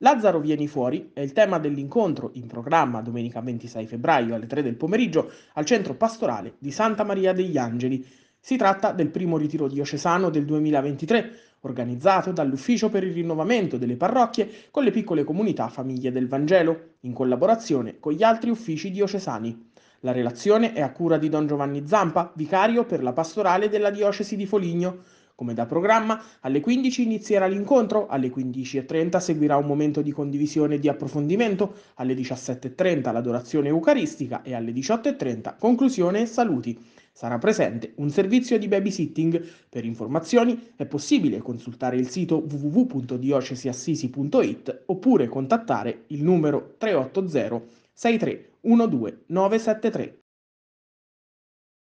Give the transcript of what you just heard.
Lazzaro Vieni Fuori è il tema dell'incontro in programma domenica 26 febbraio alle 3 del pomeriggio al centro pastorale di Santa Maria degli Angeli. Si tratta del primo ritiro diocesano del 2023, organizzato dall'Ufficio per il rinnovamento delle parrocchie con le piccole comunità famiglie del Vangelo, in collaborazione con gli altri uffici diocesani. La relazione è a cura di Don Giovanni Zampa, vicario per la pastorale della diocesi di Foligno. Come da programma, alle 15 inizierà l'incontro, alle 15.30 seguirà un momento di condivisione e di approfondimento, alle 17.30 l'adorazione eucaristica e alle 18.30 conclusione e saluti. Sarà presente un servizio di babysitting. Per informazioni è possibile consultare il sito www.diocesiassisi.it oppure contattare il numero 380 63 12 973.